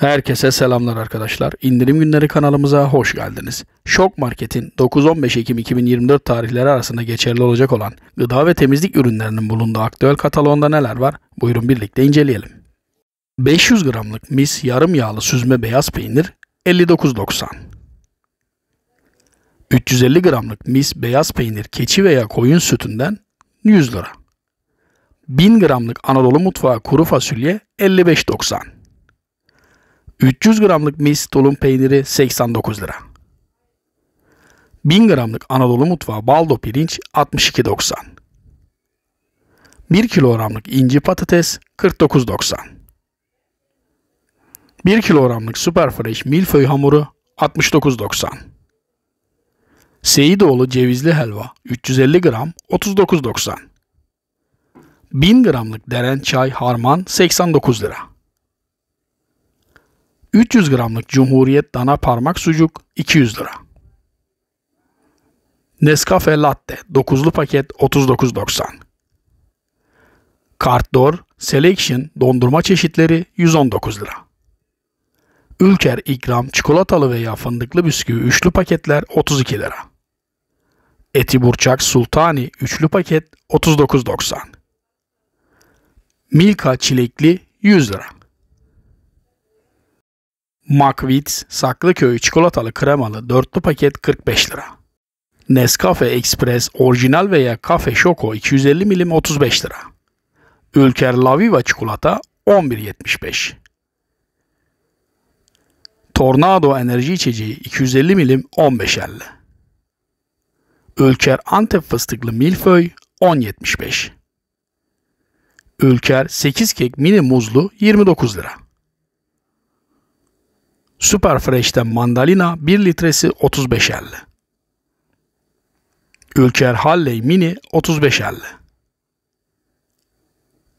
Herkese selamlar arkadaşlar. İndirim günleri kanalımıza hoş geldiniz. Şok Market'in 9-15 Ekim 2024 tarihleri arasında geçerli olacak olan gıda ve temizlik ürünlerinin bulunduğu aktüel kataloğunda neler var? Buyurun birlikte inceleyelim. 500 gramlık mis yarım yağlı süzme beyaz peynir 59.90. 350 gramlık mis beyaz peynir keçi veya koyun sütünden 100 lira. 1000 gramlık Anadolu mutfağı kuru fasulye 55.90. 300 gramlık mis tulum peyniri 89 lira. 1000 gramlık Anadolu mutfağı baldo pirinç 62.90. 1 kilogramlık inci patates 49.90. 1 kilogramlık fresh milföy hamuru 69.90. Seyidoğlu cevizli helva 350 gram 39.90. 1000 gramlık deren çay harman 89 lira. 300 gramlık Cumhuriyet dana parmak sucuk 200 lira. Nescafe Latte 9'lu paket 39.90. Kartdor Selection dondurma çeşitleri 119 lira. Ülker ikram çikolatalı veya fındıklı bisküvi üçlü paketler 32 lira. Eti Burçak Sultani üçlü paket 39.90. Milka çilekli 100 lira. McVitie's Saklıköy çikolatalı kremalı dörtlü paket 45 lira. Nescafe Express orijinal veya kafe şoko 250 milim 35 lira. Ülker Laviva çikolata 11.75. Tornado enerji içeceği 250 milim 15.50. Ülker Antep fıstıklı milföy 10.75. Ülker 8 kek mini muzlu 29 lira. Super Superfresh'ten mandalina 1 litresi 35.50. Ülker Halley Mini 35.50.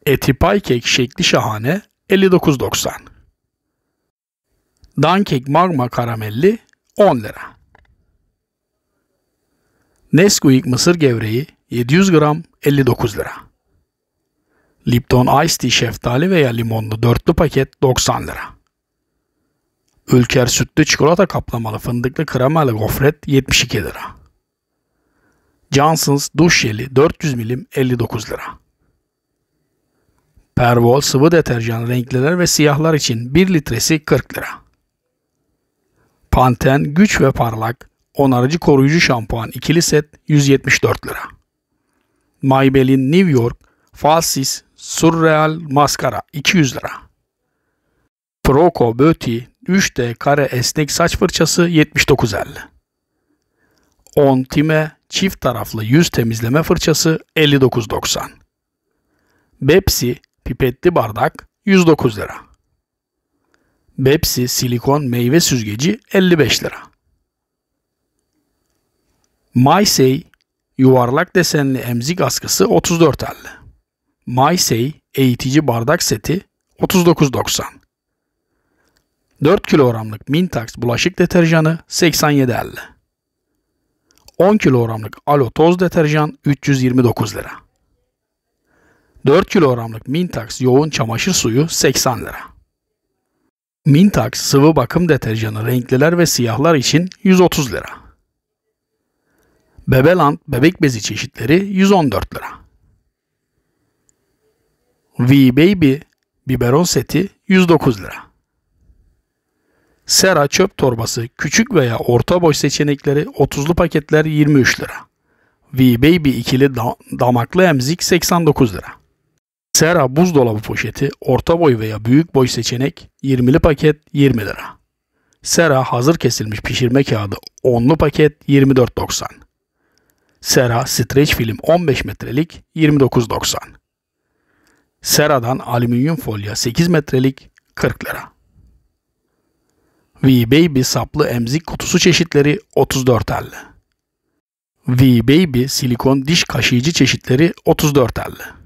Eti Pie Cake şekli şahane 59.90. Dankek Magma Karamelli 10 lira. Nesquik mısır gevreği 700 gram 59 lira. Lipton Ice Tea şeftali veya limonlu dörtlü paket 90 lira. Ülker sütlü çikolata kaplamalı fındıklı kremalı gofret 72 lira. Johnson's duş jeli 400 milim 59 lira. Pervol sıvı deterjan renkliler ve siyahlar için 1 litresi 40 lira. Panten güç ve parlak onarıcı koruyucu şampuan ikili set 174 lira. Maybelline New York Falsies Surreal Maskara 200 lira. Proco Beauty 3D kare esnek saç fırçası 79.50. 10 time çift taraflı yüz temizleme fırçası 59.90. Bepsi pipetli bardak 109 lira. Bepsi silikon meyve süzgeci 55 lira. Maysey yuvarlak desenli emzik askısı 34.50. Maysey eğitici bardak seti 39.90. 4 kilogramlık Mintax bulaşık deterjanı 87.50. 10 kilogramlık Alo toz deterjan 329 lira. 4 kilogramlık Mintax yoğun çamaşır suyu 80 lira. Mintax sıvı bakım deterjanı renkliler ve siyahlar için 130 lira. Bebeland bebek bezi çeşitleri 114 lira. V-Baby biberon seti 109 lira. Sera çöp torbası küçük veya orta boy seçenekleri 30'lu paketler 23 lira. V-Baby ikili da damaklı emzik 89 lira. Sera buzdolabı poşeti orta boy veya büyük boy seçenek 20'li paket 20 lira. Sera hazır kesilmiş pişirme kağıdı 10'lu paket 24.90. Sera streç film 15 metrelik 29.90. Sera'dan alüminyum folya 8 metrelik 40 lira. V-Baby saplı emzik kutusu çeşitleri 34 telli. V-Baby silikon diş kaşıyıcı çeşitleri 34 telli.